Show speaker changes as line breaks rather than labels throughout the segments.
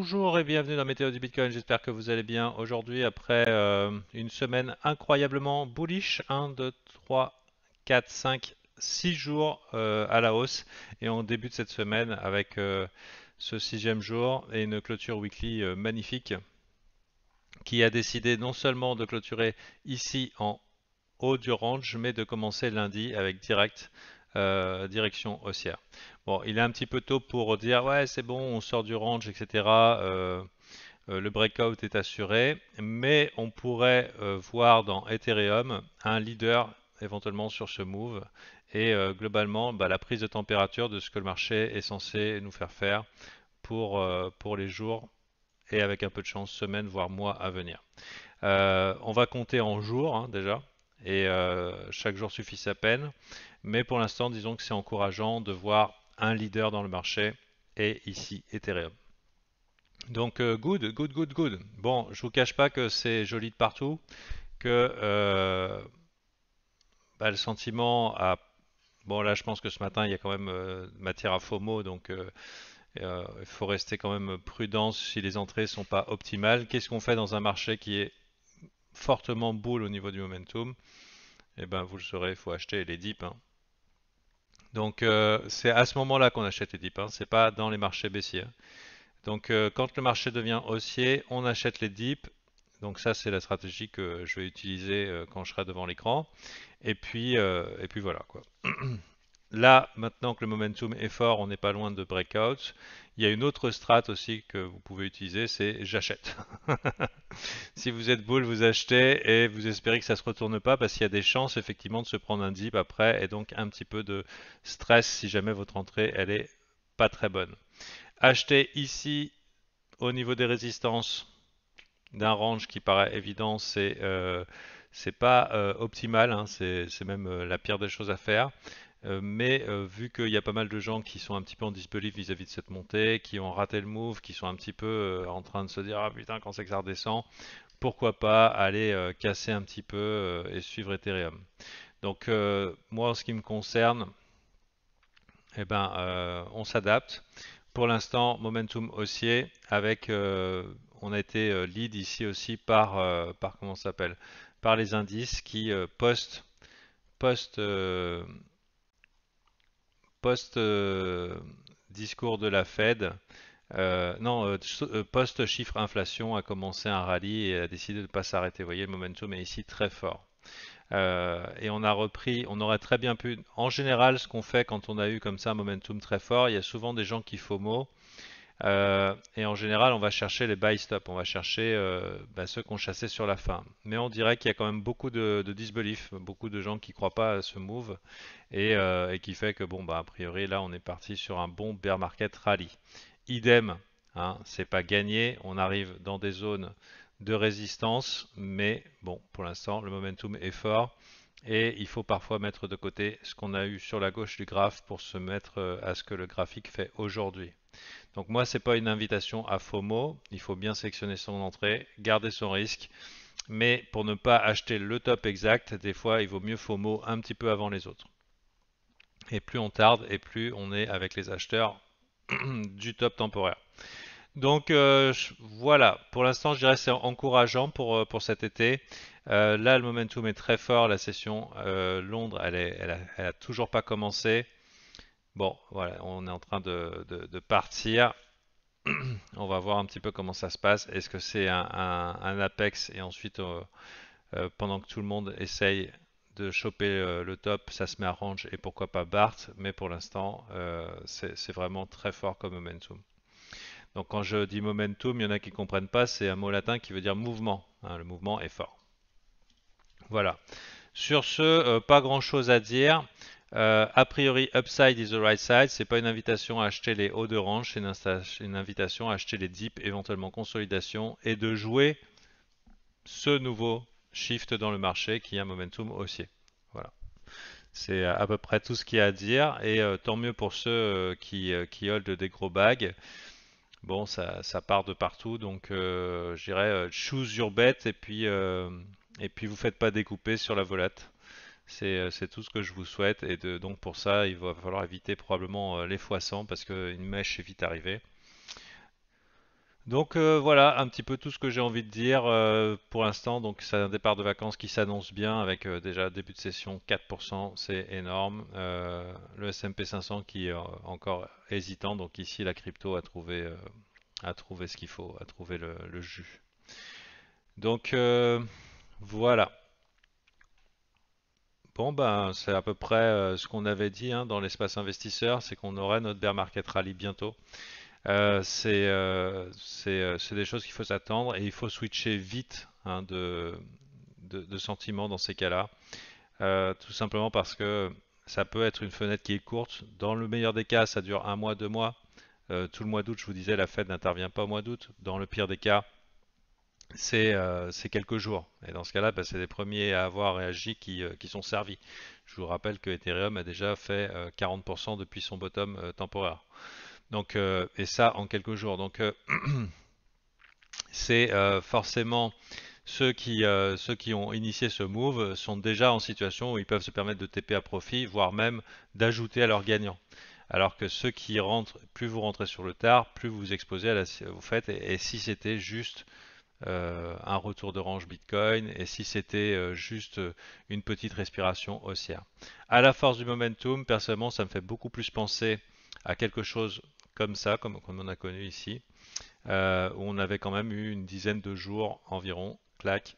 Bonjour et bienvenue dans Météo du Bitcoin, j'espère que vous allez bien. Aujourd'hui, après euh, une semaine incroyablement bullish, 1, 2, 3, 4, 5, 6 jours euh, à la hausse. Et on débute cette semaine avec euh, ce sixième jour et une clôture weekly magnifique qui a décidé non seulement de clôturer ici en haut du range, mais de commencer lundi avec direct euh, direction haussière. Bon, il est un petit peu tôt pour dire ouais c'est bon, on sort du range, etc. Euh, euh, le breakout est assuré, mais on pourrait voir dans Ethereum un leader éventuellement sur ce move et globalement bah, la prise de température de ce que le marché est censé nous faire faire pour, pour les jours et avec un peu de chance semaine voire mois à venir. on va compter en jours hein, déjà et chaque jour suffit sa peine. Mais pour l'instant, disons que c'est encourageant de voir un leader dans le marché et ici Ethereum. Donc euh, good, good, good, good. Bon, je ne vous cache pas que c'est joli de partout, que euh, bah, le sentiment a... Bon là, je pense que ce matin, il y a quand même euh, matière à FOMO, donc il faut rester quand même prudent si les entrées sont pas optimales. Qu'est-ce qu'on fait dans un marché qui est fortement boule au niveau du momentum Eh bien, vous le saurez, il faut acheter les dips. Hein. Donc euh, c'est à ce moment-là qu'on achète les dips, ce hein. c'est pas dans les marchés baissiers. Donc euh, quand le marché devient haussier, on achète les dips. Donc ça c'est la stratégie que je vais utiliser euh, quand je serai devant l'écran. Et puis et puis voilà quoi. Là, maintenant que le momentum est fort, on n'est pas loin de breakout. Il y a une autre strat aussi que vous pouvez utiliser, c'est j'achète. si vous êtes boule, vous achetez et vous espérez que ça ne se retourne pas parce qu'il y a des chances effectivement de se prendre un dip après et donc un petit peu de stress si jamais votre entrée elle est pas très bonne. Acheter ici au niveau des résistances d'un range qui paraît évident, c'est euh, pas euh, optimal, hein. c'est même euh, la pire des choses à faire. Euh, mais euh, vu qu'il y a pas mal de gens qui sont un petit peu en disbelief vis-à-vis de cette montée, qui ont raté le move, qui sont un petit peu euh, en train de se dire ah putain quand c'est que ça redescend, pourquoi pas aller casser un petit peu et suivre Ethereum. Donc moi en ce qui me concerne, eh ben, on s'adapte. Pour l'instant, momentum haussier avec, on a été lead ici aussi par, par comment s'appelle, par les indices qui post postent post-discours de la Fed, euh, non, euh, euh, post-chiffre inflation a commencé un rallye et a décidé de ne pas s'arrêter. Vous voyez, le momentum est ici très fort. et on a repris, on aurait très bien pu, en général, ce qu'on fait quand on a eu comme ça un momentum très fort, il y a souvent des gens qui font mots. Euh, et en général, on va chercher les buy stops, on va chercher euh, bah, ceux qu'on chassait sur la fin. Mais on dirait qu'il y a quand même beaucoup de, disbelief, beaucoup de gens qui ne croient pas à ce move euh, et, qui fait que bon, bah, a priori, là, on est parti sur un bon bear market rally. Idem, hein, c'est pas gagné, on arrive dans des zones de résistance, mais bon, pour l'instant, le momentum est fort et il faut parfois mettre de côté ce qu'on a eu sur la gauche du graphe pour se mettre à ce que le graphique fait aujourd'hui. Donc moi, ce n'est pas une invitation à FOMO. Il faut bien sélectionner son entrée, garder son risque. Mais pour ne pas acheter le top exact, des fois, il vaut mieux FOMO un petit peu avant les autres. Et plus on tarde, et plus on est avec les acheteurs du top temporaire. Donc euh, voilà, pour l'instant, je dirais c'est encourageant pour, euh, cet été. Euh, là, le momentum est très fort. La session Londres, elle, n'a a, toujours pas commencé. Bon, voilà, on est en train de, partir. on va voir un petit peu comment ça se passe. Est-ce que c'est un, apex et ensuite, euh, euh, pendant que tout le monde essaye de choper euh, le top, ça se met à range et pourquoi pas Bart. Mais pour l'instant, c'est vraiment très fort comme momentum. Donc quand je dis momentum, il y en a qui ne comprennent pas, c'est un mot latin qui veut dire mouvement. Hein. le mouvement est fort. Voilà. Sur ce, pas grand chose à dire. Euh, a priori, upside is the right side. C'est pas une invitation à acheter les hauts de range, c'est une, invitation à acheter les dips, éventuellement consolidation, et de jouer ce nouveau shift dans le marché qui a un momentum haussier. Voilà. C'est à peu près tout ce qu'il y a à dire. Et euh, tant mieux pour ceux euh, qui, qui hold des gros bags. Bon, ça, part de partout. Donc, je dirais choose your bet et puis, et puis vous faites pas découper sur la volate. Euh, c'est tout ce que je vous souhaite. Et donc pour ça, il va falloir éviter probablement euh, les fois 100 parce qu'une mèche est vite arrivée. Donc euh, voilà un petit peu tout ce que j'ai envie de dire pour l'instant. Donc c'est un départ de vacances qui s'annonce bien avec déjà début de session 4%, c'est énorme. le S&P 500 qui est encore hésitant, donc ici la crypto a trouvé, ce qu'il faut, a trouvé le jus. Donc voilà. Bon, ben, c'est à peu près euh, ce qu'on avait dit hein, dans l'espace investisseur, c'est qu'on aurait notre bear market rally bientôt. Euh, euh, c'est des choses qu'il faut s'attendre et il faut switcher vite hein, de, de, dans ces cas-là. tout simplement parce que ça peut être une fenêtre qui est courte. Dans le meilleur des cas, ça dure un mois, deux mois. tout le mois d'août, je vous disais, la Fed n'intervient pas au mois d'août. Dans le pire des cas, euh, c'est quelques jours. Et dans ce cas-là, bah, c'est les premiers à avoir réagi euh, qui, sont servis. Je vous rappelle que Ethereum a déjà fait 40% euh, depuis son bottom temporaire. et ça en quelques jours. Donc, c'est forcément ceux qui, ont initié ce move sont déjà en situation où ils peuvent se permettre de TP à profit, voire même d'ajouter à leurs gagnants alors que ceux qui rentrent, plus vous rentrez sur le tard, plus vous vous exposez à la, au et si c'était juste euh, un retour de range Bitcoin et si c'était euh, juste euh, une petite respiration haussière. À la force du momentum, personnellement, ça me fait beaucoup plus penser à quelque chose comme ça, comme, comme on a connu ici, où on avait quand même eu une dizaine de jours environ, clac,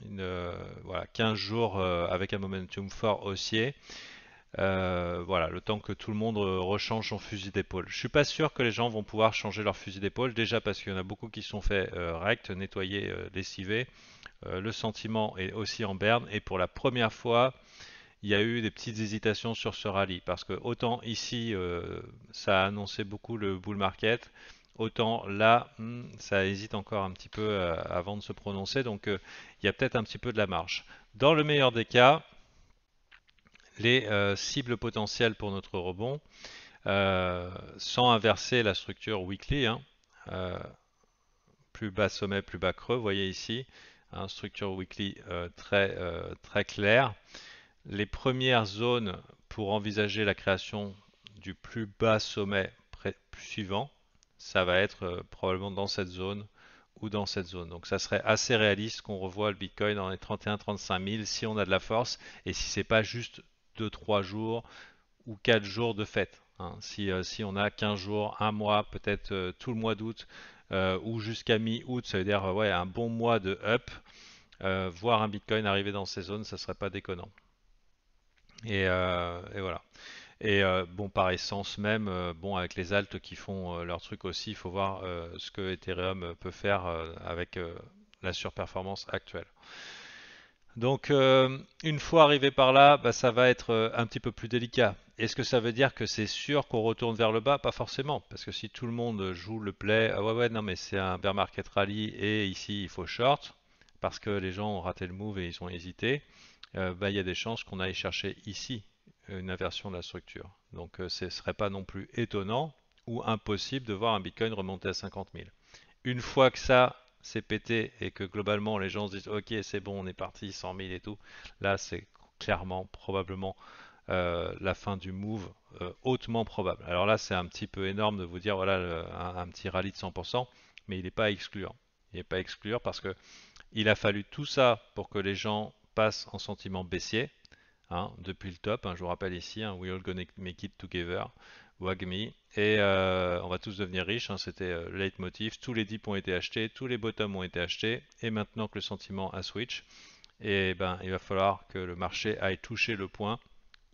15 jours avec un momentum fort haussier. Euh, voilà, le temps que tout le monde euh, rechange son fusil d'épaule. Je suis pas sûr que les gens vont pouvoir changer leur fusil d'épaule, déjà parce qu'il y en a beaucoup qui sont faits euh, recte nettoyés, le sentiment est aussi en berne, et pour la première fois, il y a eu des petites hésitations sur ce rallye, parce que autant ici, ça a annoncé beaucoup le bull market, autant là, hmm, ça hésite encore un petit peu avant de se prononcer, donc il y a peut-être un petit peu de la marge. Dans le meilleur des cas, les euh, cibles potentielles pour notre rebond euh, sans inverser la structure weekly. Hein. Euh, plus bas sommet, plus bas creux, vous voyez ici, hein, structure weekly très, très claire. Les premières zones pour envisager la création du plus bas sommet suivant, ça va être probablement dans cette zone ou dans cette zone. Donc ça serait assez réaliste qu'on revoie le Bitcoin dans les 31 35 000 si on a de la force et si c'est pas juste 2, 3 jours ou 4 jours de fête. Hein. Euh, si, on a 15 jours, un mois, peut-être euh, tout le mois d'août euh, ou jusqu'à mi-août, ça veut dire ouais, un bon mois de up. voir un Bitcoin arriver dans ces zones, ça serait pas déconnant. Et, voilà. Et bon, par essence même, bon, avec les altes qui font leur truc aussi, il faut voir ce que Ethereum peut faire avec la surperformance actuelle. Donc euh, une fois arrivé par là, bah, ça va être euh, un petit peu plus délicat. Est-ce que ça veut dire que c'est sûr qu'on retourne vers le bas Pas forcément, parce que si tout le monde joue le play, ah ouais ouais non mais c'est un bear market rally et ici il faut short, parce que les gens ont raté le move et ils ont hésité, euh, bah, il y a des chances qu'on aille chercher ici une inversion de la structure. Donc ce ne serait pas non plus étonnant ou impossible de voir un Bitcoin remonter à 50 000. Une fois que ça c'est pété et que globalement les gens se disent ok c'est bon on est parti 100 000 et tout, là c'est clairement probablement euh, la fin du move euh, hautement probable. Alors là c'est un petit peu énorme de vous dire voilà un, petit rallye de 100%, mais il n'est pas excluant. Il n'est pas exclure parce que il a fallu tout ça pour que les gens passent en sentiment baissier. Hein, depuis le top, hein. je vous rappelle ici, hein, we all gonna make it together. Wagmi. Et euh, on va tous devenir riches, hein. c'était le euh, leitmotiv. Tous les dips ont été achetés, tous les bottoms ont été achetés. Et maintenant que le sentiment a switch, et eh ben, il va falloir que le marché aille toucher le point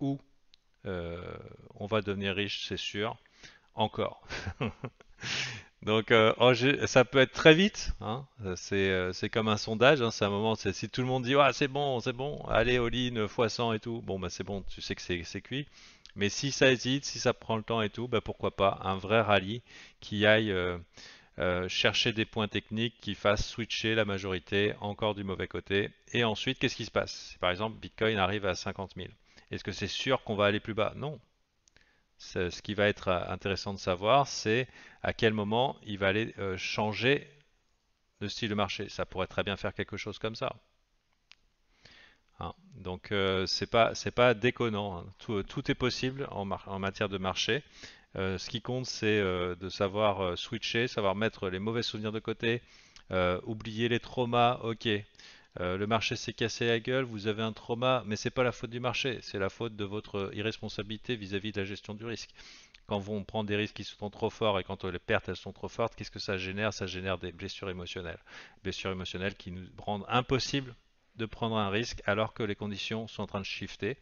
où euh, on va devenir riche, c'est sûr. Encore. Donc oh, ça peut être très vite, hein. c'est comme un sondage, hein. c'est un moment, si tout le monde dit ah, c'est bon, c'est bon, allez all-in, fois 100 et tout, bon bah c'est bon, tu sais que c'est cuit. Mais si ça hésite, si ça prend le temps et tout, ben pourquoi pas un vrai rallye qui aille euh, euh, chercher des points techniques, qui fassent switcher la majorité encore du mauvais côté. Et ensuite, qu'est-ce qui se passe Par exemple, Bitcoin arrive à 50 000. Est-ce que c'est sûr qu'on va aller plus bas Non. Ce qui va être euh, intéressant de savoir, c'est à quel moment il va aller changer le style de marché. Ça pourrait très bien faire quelque chose comme ça. Hein. Donc euh, c'est pas c'est pas déconnant. Hein. Tout, est possible en, matière de marché. Euh, ce qui compte, c'est euh, de savoir switcher, savoir mettre les mauvais souvenirs de côté, oublier les traumas. Ok, le marché s'est cassé la gueule, vous avez un trauma, mais c'est pas la faute du marché, c'est la faute de votre irresponsabilité vis-à-vis de la gestion du risque. Quand vous- on prend des risques qui sont trop forts et quand les pertes elles sont trop fortes, qu'est-ce que ça génère Ça génère des blessures émotionnelles, blessures émotionnelles qui nous rendent impossible de prendre un risque alors que les conditions sont en train de shifter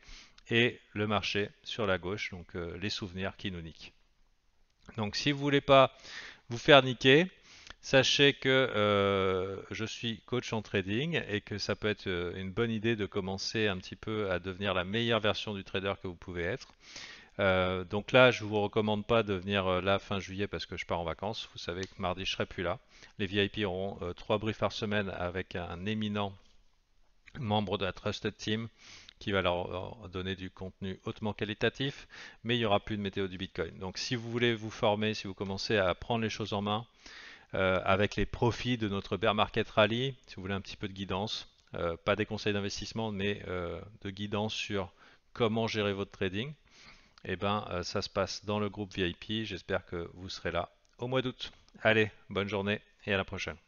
et le marché sur la gauche, donc euh, les souvenirs qui nous niquent. Donc si vous voulez pas vous faire niquer, sachez que euh, je suis coach en trading et que ça peut être euh, une bonne idée de commencer un petit peu à devenir la meilleure version du trader que vous pouvez être. donc là, je vous recommande pas de venir là fin juillet parce que je pars en vacances. Vous savez que mardi, je serai plus là. Les VIP auront trois briefs par semaine avec un éminent membre de la Trusted Team qui va leur donner du contenu hautement qualitatif, mais il n'y aura plus de météo du Bitcoin. Donc si vous voulez vous former, si vous commencez à prendre les choses en main, euh, avec les profits de notre bear market rally, si vous voulez un petit peu de guidance, euh, pas des conseils d'investissement, mais euh, de guidance sur comment gérer votre trading, et eh ben ça se passe dans le groupe VIP. J'espère que vous serez là au mois d'août. Allez, bonne journée et à la prochaine.